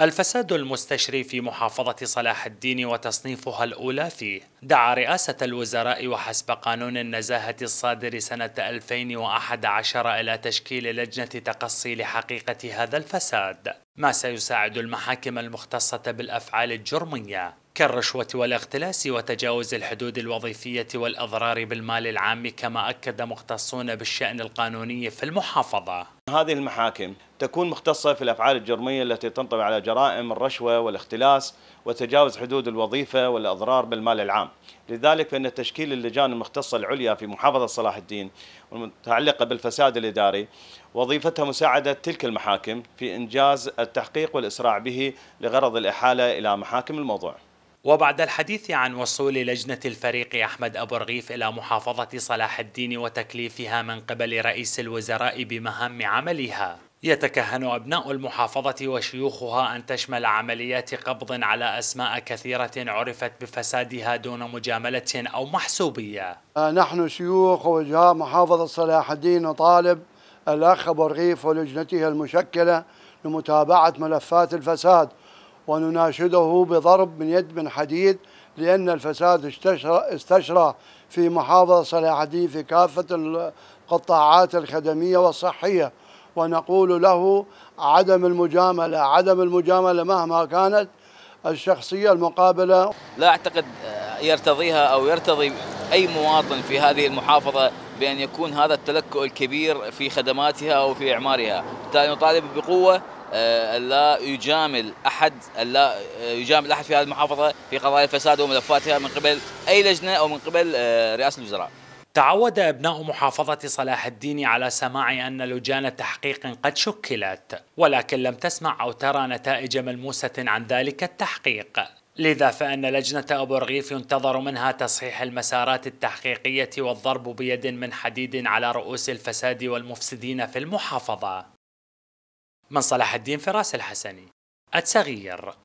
الفساد المستشري في محافظة صلاح الدين وتصنيفها الأولى فيه دعا رئاسة الوزراء وحسب قانون النزاهة الصادر سنة 2011 إلى تشكيل لجنة تقصي لحقيقة هذا الفساد ما سيساعد المحاكم المختصة بالأفعال الجرمية كالرشوة والاختلاس وتجاوز الحدود الوظيفية والأضرار بالمال العام كما أكد مختصون بالشأن القانوني في المحافظة هذه المحاكم تكون مختصة في الأفعال الجرمية التي تنطوي على جرائم الرشوة والاختلاس وتجاوز حدود الوظيفة والأضرار بالمال العام لذلك فإن تشكيل اللجان المختصة العليا في محافظة صلاح الدين والمتعلقة بالفساد الإداري وظيفتها مساعدة تلك المحاكم في إنجاز التحقيق والإسراع به لغرض الإحالة إلى محاكم الموضوع وبعد الحديث عن وصول لجنة الفريق أحمد أبو رغيف إلى محافظة صلاح الدين وتكليفها من قبل رئيس الوزراء بمهام عملها يتكهن أبناء المحافظة وشيوخها أن تشمل عمليات قبض على أسماء كثيرة عرفت بفسادها دون مجاملة أو محسوبية آه، نحن شيوخ وجهاء محافظة صلاح الدين نطالب الأخ أبو رغيف ولجنته المشكلة لمتابعة ملفات الفساد ونناشده بضرب من يد من حديد لأن الفساد استشرى في محافظة صلاح الدين في كافة القطاعات الخدمية والصحية ونقول له عدم المجاملة عدم المجاملة مهما كانت الشخصية المقابلة لا أعتقد آه، يرتضيها أو يرتضي أي مواطن في هذه المحافظة بأن يكون هذا التلكؤ الكبير في خدماتها أو في إعمارها بالتالي نطالب بقوة آه، لا يجامل احد لا آه، يجامل احد في هذه المحافظه في قضايا الفساد وملفاتها من قبل اي لجنه او من قبل آه، رئاسه الوزراء. تعود ابناء محافظة صلاح الدين على سماع أن لجان تحقيق قد شكلت ولكن لم تسمع أو ترى نتائج ملموسة عن ذلك التحقيق لذا فإن لجنة أبو رغيف ينتظر منها تصحيح المسارات التحقيقية والضرب بيد من حديد على رؤوس الفساد والمفسدين في المحافظة من صلاح الدين فراس الحسني التغيير